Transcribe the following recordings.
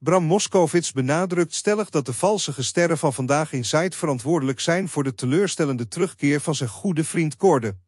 Bram Moskowitz benadrukt stellig dat de valse gesterren van vandaag in Zuid verantwoordelijk zijn voor de teleurstellende terugkeer van zijn goede vriend Koorden.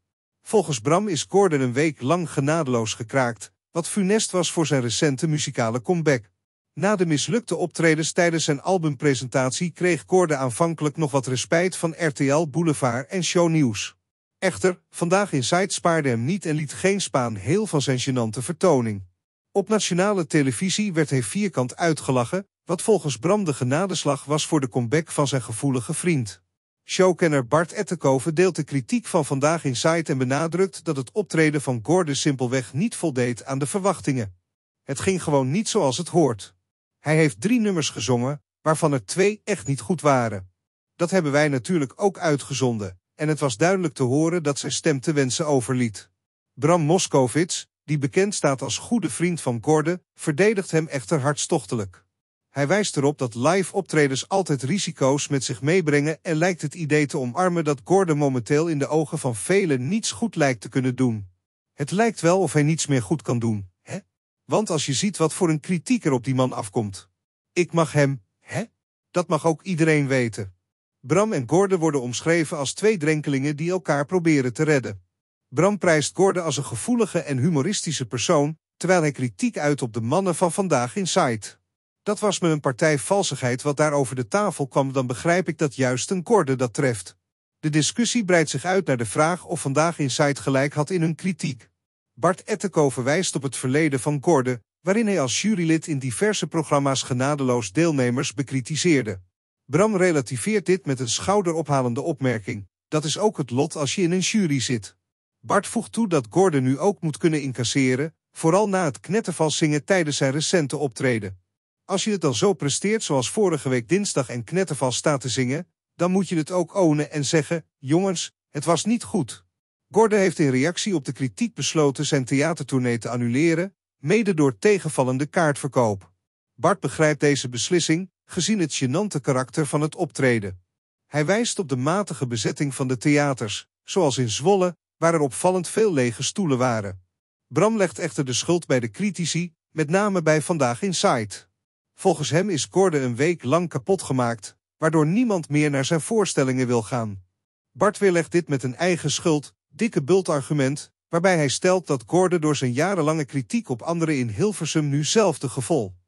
Volgens Bram is Koorden een week lang genadeloos gekraakt, wat funest was voor zijn recente muzikale comeback. Na de mislukte optredens tijdens zijn albumpresentatie kreeg Koorden aanvankelijk nog wat respijt van RTL Boulevard en Show News. Echter, vandaag in Zuid spaarde hem niet en liet geen spaan heel van zijn genante vertoning. Op nationale televisie werd hij vierkant uitgelachen, wat volgens Bram de genadeslag was voor de comeback van zijn gevoelige vriend. Showkenner Bart Ettenkoven deelt de kritiek van Vandaag in Inside en benadrukt dat het optreden van Gordon simpelweg niet voldeed aan de verwachtingen. Het ging gewoon niet zoals het hoort. Hij heeft drie nummers gezongen, waarvan er twee echt niet goed waren. Dat hebben wij natuurlijk ook uitgezonden, en het was duidelijk te horen dat zijn stem te wensen overliet. Bram Moskowitz, die bekend staat als goede vriend van Gordon, verdedigt hem echter hartstochtelijk. Hij wijst erop dat live optredens altijd risico's met zich meebrengen en lijkt het idee te omarmen dat Gordon momenteel in de ogen van velen niets goed lijkt te kunnen doen. Het lijkt wel of hij niets meer goed kan doen, hè? Want als je ziet wat voor een kritiek er op die man afkomt. Ik mag hem, hè? Dat mag ook iedereen weten. Bram en Gordon worden omschreven als twee drenkelingen die elkaar proberen te redden. Bram prijst Gordon als een gevoelige en humoristische persoon, terwijl hij kritiek uit op de mannen van vandaag in Sight. Dat was me een partij valsigheid wat daar over de tafel kwam, dan begrijp ik dat juist een Gordon dat treft. De discussie breidt zich uit naar de vraag of vandaag in Sight gelijk had in hun kritiek. Bart Etteko verwijst op het verleden van Gordon, waarin hij als jurylid in diverse programma's genadeloos deelnemers bekritiseerde. Bram relativeert dit met een schouderophalende opmerking. Dat is ook het lot als je in een jury zit. Bart voegt toe dat Gordon nu ook moet kunnen incasseren, vooral na het knettervals zingen tijdens zijn recente optreden. Als je het dan zo presteert zoals vorige week dinsdag en knettervals staat te zingen, dan moet je het ook ownen en zeggen, jongens, het was niet goed. Gordon heeft in reactie op de kritiek besloten zijn theatertournee te annuleren, mede door tegenvallende kaartverkoop. Bart begrijpt deze beslissing, gezien het gênante karakter van het optreden. Hij wijst op de matige bezetting van de theaters, zoals in Zwolle, waar er opvallend veel lege stoelen waren. Bram legt echter de schuld bij de critici, met name bij Vandaag Insight. Volgens hem is Gordon een week lang kapot gemaakt, waardoor niemand meer naar zijn voorstellingen wil gaan. Bart weerlegt dit met een eigen schuld, dikke bultargument, waarbij hij stelt dat Gordon door zijn jarenlange kritiek op anderen in Hilversum nu zelf de gevolg